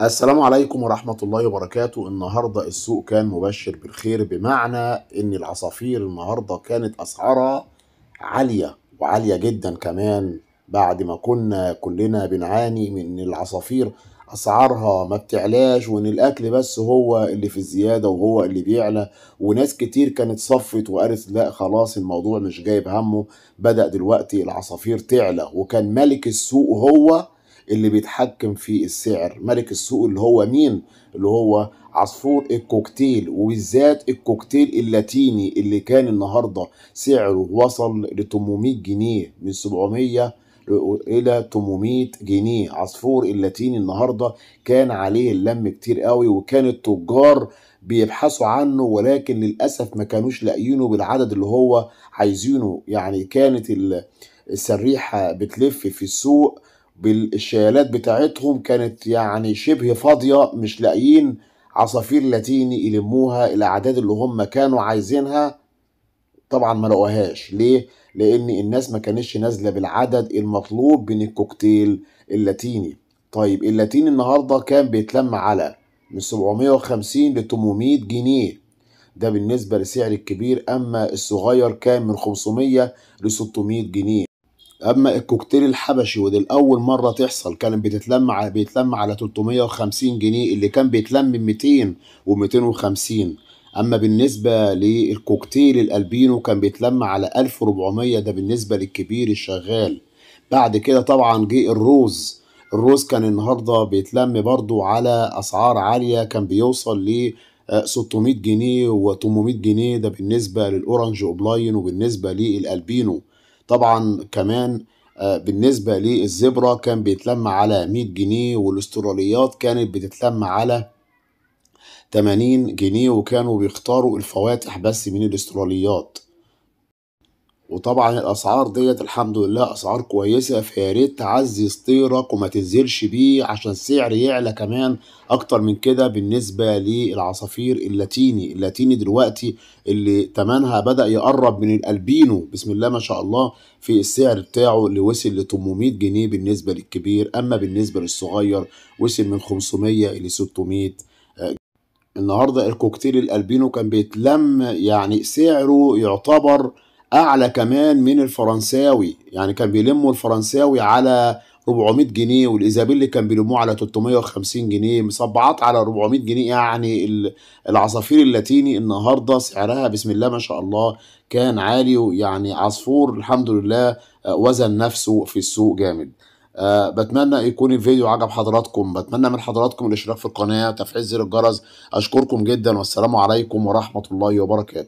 السلام عليكم ورحمة الله وبركاته النهاردة السوق كان مبشر بالخير بمعنى ان العصافير النهاردة كانت اسعارها عالية وعالية جدا كمان بعد ما كنا كلنا بنعاني من ان العصافير اسعارها ما بتعلاش وان الاكل بس هو اللي في الزياده وهو اللي بيعلى وناس كتير كانت صفت وقالت لا خلاص الموضوع مش جايب همه بدا دلوقتي العصافير تعلى وكان ملك السوق هو اللي بيتحكم في السعر ملك السوق اللي هو مين اللي هو عصفور الكوكتيل وبالذات الكوكتيل اللاتيني اللي كان النهارده سعره وصل ل 800 جنيه من 700 الى 800 جنيه عصفور اللاتيني النهارده كان عليه اللم كتير قوي وكان التجار بيبحثوا عنه ولكن للاسف ما كانوش لاقيينه بالعدد اللي هو عايزينه يعني كانت السريحه بتلف في السوق بالشيالات بتاعتهم كانت يعني شبه فاضية مش لاقيين عصافير لاتيني يلموها الأعداد اللي هم كانوا عايزينها طبعا ما لقوهاش ليه؟ لأن الناس ما كانتش نازلة بالعدد المطلوب من الكوكتيل اللاتيني طيب اللاتيني النهاردة كان بيتلم على من 750 ل 800 جنيه ده بالنسبة لسعر الكبير أما الصغير كان من 500 ل 600 جنيه اما الكوكتيل الحبشي ودي الاول مره تحصل كانت بتتلم على بيتلم على 350 جنيه اللي كان بيتلم 200 و250 اما بالنسبه للكوكتيل الالبينو كان بيتلم على 1400 ده بالنسبه للكبير الشغال بعد كده طبعا جه الروز الروز كان النهارده بيتلم برضو على اسعار عاليه كان بيوصل ل 600 آه، جنيه و800 جنيه ده بالنسبه للاورنج اوبلاين وبالنسبه للالبينو طبعا كمان آه، بالنسبة للزبرة كان بيتلم على 100 جنيه والاستراليات كانت بتتلم على 80 جنيه وكانوا بيختاروا الفواتح بس من الاستراليات وطبعا الاسعار ديت الحمد لله اسعار كويسه فيا ريت تعزي سطيرك وما تنزلش بيه عشان السعر يعلى كمان اكتر من كده بالنسبه للعصافير اللاتيني اللاتيني دلوقتي اللي تمنها بدا يقرب من الالبينو بسم الله ما شاء الله في السعر بتاعه اللي وصل ل 800 جنيه بالنسبه للكبير اما بالنسبه للصغير وصل من 500 ل 600 النهارده الكوكتيل الالبينو كان بيتلم يعني سعره يعتبر اعلى كمان من الفرنساوي يعني كان بيلموا الفرنساوي على 400 جنيه والايزابيلي كان بيلموه على 350 جنيه مصبعات على 400 جنيه يعني العصافير اللاتيني النهارده سعرها بسم الله ما شاء الله كان عالي يعني عصفور الحمد لله آه، وزن نفسه في السوق جامد أه بتمنى يكون الفيديو عجب حضراتكم بتمنى من حضراتكم الاشتراك في القناه وتفعيل زر الجرس اشكركم جدا والسلام عليكم ورحمه الله وبركاته